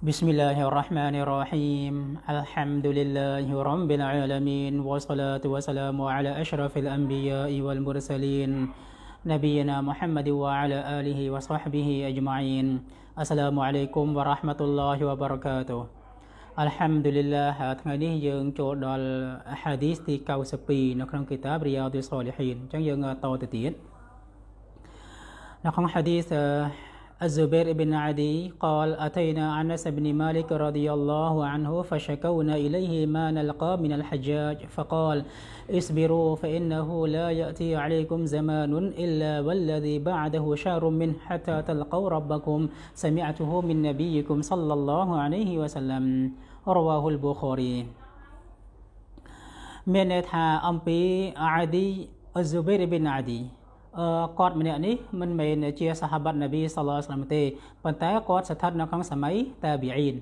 بسم الله الرحمن الرحيم الحمد لله رب العالمين والصلاة والسلام على أشرف الأنبياء والمرسلين نبينا محمد وعلى آله وصحبه أجمعين السلام عليكم ورحمة الله وبركاته الحمد لله الحديث ថ្ងៃនេះយើងចូលដល់ hadith ទី92នៅក្នុង kitab Riyadhus Salihin អញ្ចឹងយើងតទៅទៀតនៅក្នុង حديث الزبير بن عدي قال أتينا أنس بن مالك رضي الله عنه فشكونا إليه ما نلقى من الحجاج فقال اصبروا فإنه لا يأتي عليكم زمان إلا والذي بعده شهر منه حتى تلقوا ربكم سمعته من نبيكم صلى الله عليه وسلم رواه البخاري من أمبي عدي الزبير بن عدي គាត់ម្នាក់នេះមិនមែនជាសាហាប័តនប៊ីសល្លឡោះសាឡាមទេប៉ុន្តែគាត់ស្ថិតនៅក្នុងសម័យតាប៊ីអ៊ីន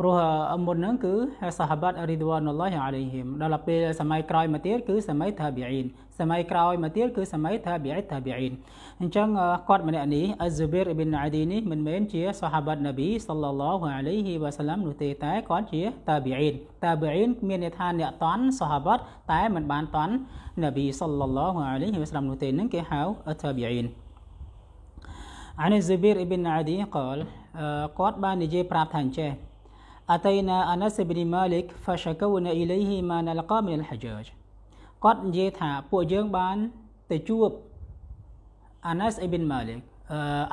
ព្រោះមុនហ្នឹងគឺសាហាបាត់រីដវ៉ានុលឡោះអាឡៃហ៊ីមដល់ពេលសម័យក្រោយមកទៀតគឺសម័យថាប៊ីអ៊ីនសម័យក្រោយមកទៀតគឺសម័យថាប៊ីអ៊ីថាប៊ីអ៊ីនអញ្ចឹងគាត់ម្នាក់នេះអាហ្ស៊ូប៊ីរអ៊ីប៊ីនអាឌីនេះមិនមែនជាសាហាបាត់នប៊ីសាឡឡោះអាឡៃហ៊ីវ៉ាសាឡាំនោះទេតែគាត់ជាតាប៊ីអ៊ីនតាប៊ីអ៊ីនមានន័យថាអ្នកតាន់សាហាបាត់តែមិនបានតាន់នប៊ីសាឡឡោះអាឡៃហ៊ីវ៉ាសាឡាំនោះទេនឹងគេហៅថាប៊ីអ៊ីន عن الزبير ابن عدي قال قد بان نجي براب تنجه أتينا أنس بن مالك فشكونا إليه ما نلقى من الحجاج គាត់និយាយថាពួកយើងបានទៅជួប Anas ibn Malik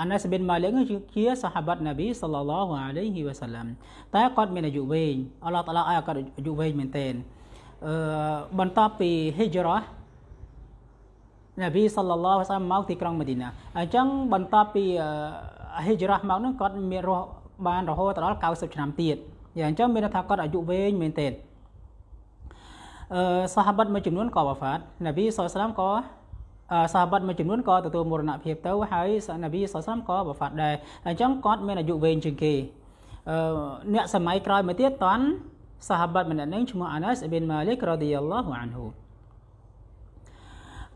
Anas ibn Malik គឺជាសាហាបាត់នប៊ីសល្លឡោះអាឡៃហ៊ីវ៉ាសាឡាំតែគាត់មានអាយុវែងអល់ឡោះតាឡាឲ្យគាត់អាយុវែងមែនទែនអឺបន្ទាប់ពី Hijrah នប៊ីសល្លឡោះសាឡាំមកទីក្រុងម៉ាឌីណាអញ្ចឹងបន្ទាប់ពី Hijrah មកនឹងគាត់មានរស់បានរហូតដល់90ឆ្នាំទៀតយ៉ាងអញ្ចឹងមានន័យថាគាត់អាយុវែងមែនទេអឺសាហាបិតមួយចំនួនក៏បាហ្វាតនប៊ីសល្លាមក៏សាហាបិតមួយចំនួនក៏ទទួលមរណភាពទៅហើយនប៊ីសល្លាមក៏បាហ្វាតដែរអញ្ចឹងគាត់ មានអាយុវែងជាងគេអឺអ្នកសម័យក្រោយមកទៀតតាន់សាហាបិតម្នាក់នឹងឈ្មោះអានាសអ៊ីប៊ីនម៉ាលីករ៉ាឌីយ៉ាឡោះអានហ៊ូ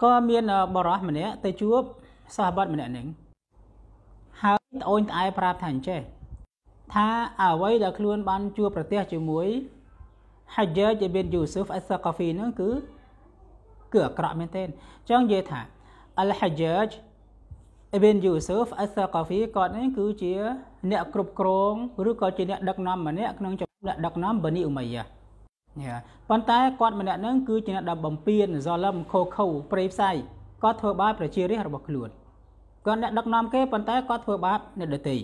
ក៏មានបរោះម្នាក់ទៅជួបសាហាបិតម្នាក់នឹងហើយត្អូញត្អែប្រាប់ថាអញ្ចេះថាអ្វីដែលខ្លួន បានជួបប្រទះជាមួយ Hajjaj ibn Yusuf al-Thaqafi នោះគឺគឺអាក្រក់មែនទែនចង់និយាយថា Al-Hajjaj ibn Yusuf al-Thaqafi គាត់នេះគឺជាអ្នកគ្រប់គ្រងឬក៏ជាអ្នកដឹកនាំម្នាក់ក្នុងចំណោមអ្នកដឹកនាំបានីអ៊ុមីយ៉ាប៉ុន្តែគាត់ម្នាក់នឹងគឺជាអ្នកដែលបំពេញសលឹមខូខូព្រៃផ្សៃគាត់ធ្វើបាបប្រជារាស្ត្ររបស់ខ្លួនគាត់អ្នកដឹកនាំគេប៉ុន្តែគាត់ធ្វើបាបអ្នកដទៃ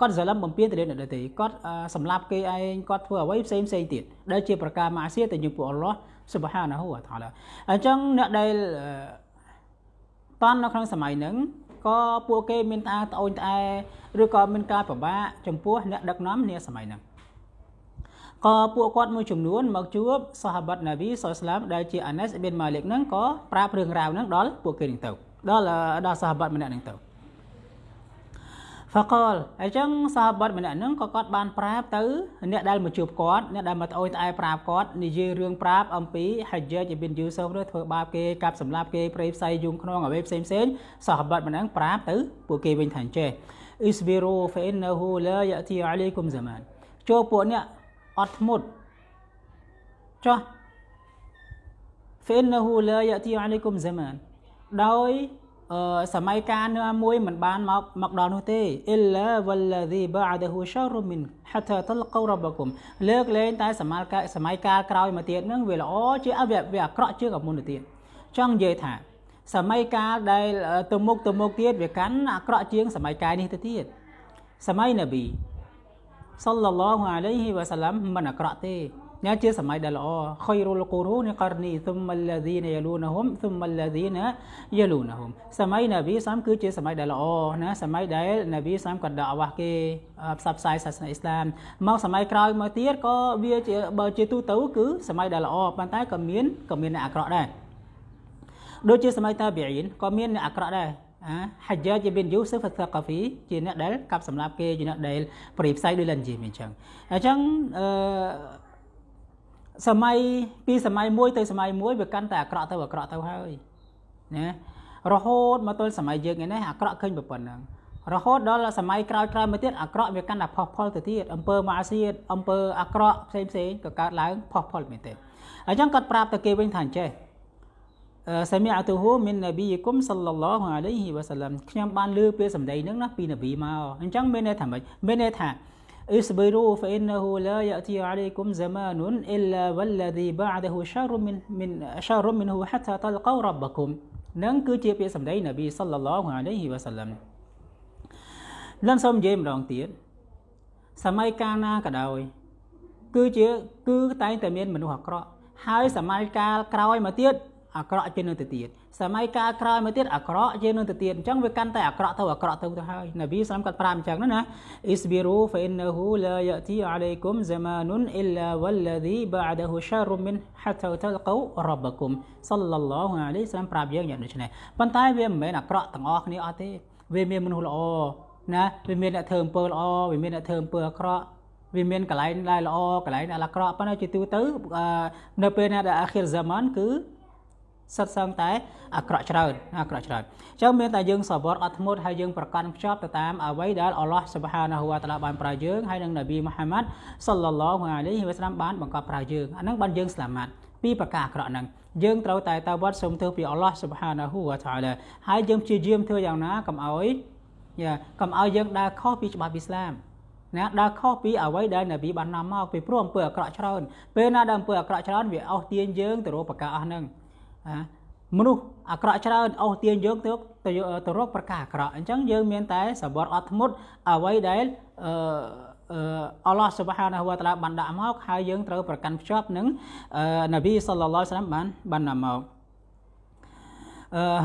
គាត់ច្រឡំបំពេញទៅលើអ្នកដទៃគាត់សម្លាប់គេឯងគាត់ធ្វើអ្វីផ្សេងផ្សេងទៀតដែលជាប្រការម៉ាសៀទៅយើងពួកអល់ឡោះសុបហានហូតាឡាអញ្ចឹងអ្នកដែលតាន់នៅក្នុងសម័យហ្នឹងក៏ពួកគេមានតាត្អូនត្អែឬក៏មានការប្របាកចំពោះអ្នកដឹកនាំនាសម័យហ្នឹងក៏ពួកគាត់មួយចំនួនមកជួបសាហាបតណាវីសស្លាមដែលជាអានេសប៊ីនម៉ាលិកហ្នឹងក៏ប្រាប់រឿងរ៉ាវហ្នឹងដល់ពួកគេនឹងទៅ ដល់ដល់សាហាបតម្នាក់ហ្នឹងទៅហ្វកលអញ្ចឹងសាហបុតម្នាក់ហ្នឹងក៏គាត់បានប្រាប់ទៅអ្នកដែលមកជួបគាត់អ្នកដែលមកត្អូញត្អែប្រាប់គាត់និយាយរឿងប្រាប់អំពីហាយេជប៊ីនយូសូហ្វនោះធ្វើបាបគេកាប់សម្លាប់គេព្រៃផ្សៃយងខ្នងអ្វីផ្សេងផ្សេងសាហបុតម្នាក់ប្រាប់ទៅពួកគេវិញថាអញ្ចេះអ៊ីស្បេរូហ្វេនណូឡាយ៉ាទីអាឡៃគុំហ្សាម៉ានចូលពួកអ្នកអត់ធ្មត់ចុះ فإنه لا يأتي عليكم زمان ដោយអឺសម័យកាលមួយមិនបានមកមកដល់នោះទេអ៊ីឡាវលធីបាដហ៊ូရှာរមីនហាតាតលកោរ៉ាបគុំលើកលែងតែសម័យកាលសម័យកាលក្រោយមកទៀតនឹងវាល្អជាអវៈវាអាក្រក់ជាងមុនទៅទៀតចង់និយាយថា សម័យកាលដែលទៅមុខទៅមុខទៀតវាកាន់អាក្រក់ជាង សម័យកាលនេះទៅទៀតសម័យនប៊ីសល្លឡោះអាឡៃហ៊ីវ៉ាសាឡាំមិនអាក្រក់ទេនេះជាសម័យដែលល្អខុយរុលកូរូនករនីទុំមលឌីនយលូនហុំទុំមលឌីនយលូនហុំសម័យនប៊ីសាមគឺជាសម័យដែលល្អណាសម័យដែលនប៊ីសាមក៏ដកអវ៉ាស់គេផ្សព្វផ្សាយសាសនាអ៊ីស្លាមមកសម័យក្រោយមកទៀតក៏វាជាបើជាទូទៅ គឺសម័យដែលល្អប៉ុន្តែក៏មានក៏មានអ្នកអាក្រក់ដែរដូចជាសម័យតាប៊ីអ៊ីនក៏មានអ្នកអាក្រក់ដែរហាយ៉ាជាប៊ីនយូស៊ុហ្វសាកាហ្វីជាអ្នកដែលកាប់សម្លាប់គេជាអ្នកដែលប្រៀបផ្សាយដោយលិនជីមអញ្ចឹងអញ្ចឹងអឺសម័យពីសម័យមួយទៅសម័យមួយវាកាន់តែអាក្រក់ទៅអាក្រក់ទៅហើយណារហូតមកទល់សម័យយើងឯនេះអាក្រក់ឃើញប៉ុណ្ណឹងរហូតដល់សម័យក្រោយក្រោយមកទៀតអាក្រក់វាកាន់តែផុសផុលទៅទៀតអំពើមហាសៀតអំពើអាក្រក់ផ្សេងផ្សេងក៏កើតឡើងផុសផុលមែនទេអញ្ចឹងគាត់ប្រាប់ទៅគេវិញថាអញ្ចេះសាមីអតូហ៊ូមីននប៊ីគុំសល្លឡោះអាឡៃហ៊ីវ៉ាសាឡាំខ្ញុំបានលើពាក្យសម្ដីហ្នឹងណាពីនប៊ីមកអញ្ចឹងមានន័យថាម៉េចមានន័យថា اصبروا فإنه لا يأتي عليكم زمان إلا والذي بعده شر من من شر منه حتى تلقوا ربكم នឹងគឺជាពាក្យសម្ដីនប៊ីសល្លឡោះអាឡៃហ៊ីវ៉ាសាឡាំឡើងសូមនិយាយម្ដងទៀតសម័យកាលណាក៏ដោយគឺជាគឺតែងតែមាន មនុស្សអាក្រក់ហើយសម័យកាលក្រោយមកទៀតអាក្រក់ជាងនឹងទៅទៀតសម័យកាលក្រោយមកទៀតអាក្រក់ជាងនឹងទៅទៀតអញ្ចឹងវាកាន់តែអាក្រក់ទៅអាក្រក់ទៅទៅហើយនប៊ីសាមគាត់ប្រាប់អញ្ចឹងណា isbiru fa innahu la yati alaykum zamanun illa walladhi ba'dahu sharrun min hatta talqaw rabbakum sallallahu alayhi wasallam ប្រាប់យើងយ៉ាងដូចនេះប៉ុន្តែវាមិនមែនអាក្រក់ទាំងអស់គ្នាអត់ទេវាមានមនុស្សល្អណាវាមានអ្នកធ្វើអំពើល្អវាមានអ្នកធ្វើអំពើអាក្រក់វាមានកលែងដែលល្អកលែងដែលអាក្រក់ប៉ុន្តែជាទូទៅនៅពេលណាដែលអាខិរហ្សាម៉ានគឺសិតសឹងតែអាក្រក់ច្រើនអាក្រក់ច្រើនអញ្ចឹងមានតែយើងសវតអត់ធ្មត់ហើយយើងប្រកាន់ភ្ជាប់ទៅតាមអ្វីដែលអល់ឡោះស៊ុបហានហ៊ូវតាឡាបានប្រើយើងហើយនិងនប៊ីមូហាម៉ាត់សុលឡឡោហ៍អាឡៃហ៊ីវសាឡាមបានបង្កប់ប្រើយើងអាហ្នឹងបានយើងស្លាមាត់ពីប្រការអាក្រក់ហ្នឹងយើងត្រូវតែតវត្តសូមធ្វើពីអល់ឡោះស៊ុបហានហ៊ូវតាឡាហើយយើងព្យាយាមធ្វើយ៉ាងណាកុំឲ្យកុំឲ្យយើងដើរខុសពីច្បាប់អ៊ីស្លាមណាដើរខុសពីអ្វីដែលនប៊ីបាននាំមកពីព្រោះអំពើអាក្រក់ច្រើនពេលណាដែលអំពើអាក្រក់ច្រើនវាអស់ទាញយើងទៅរកប្រការអស់ហ្នឹងណាមនុស្សអាក្រក់ច្រើនអស់ទាញយើងទៅទៅរកប្រការអាក្រក់អញ្ចឹងយើង មានតែសបត់អត់ធ្មត់អ្វីដែលអឺអល់ឡោះសុបហានហវតាឡាបានដាក់មកហើយយើងត្រូវប្រកាន់ភ្ជាប់នឹងនប៊ីសល្លឡោះសាឡាមបានបានដាក់មក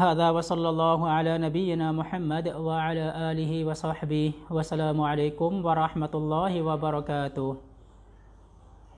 هذا وصلى الله على نبينا محمد وعلى آله وصحبه وسلام عليكم ورحمة الله وبركاته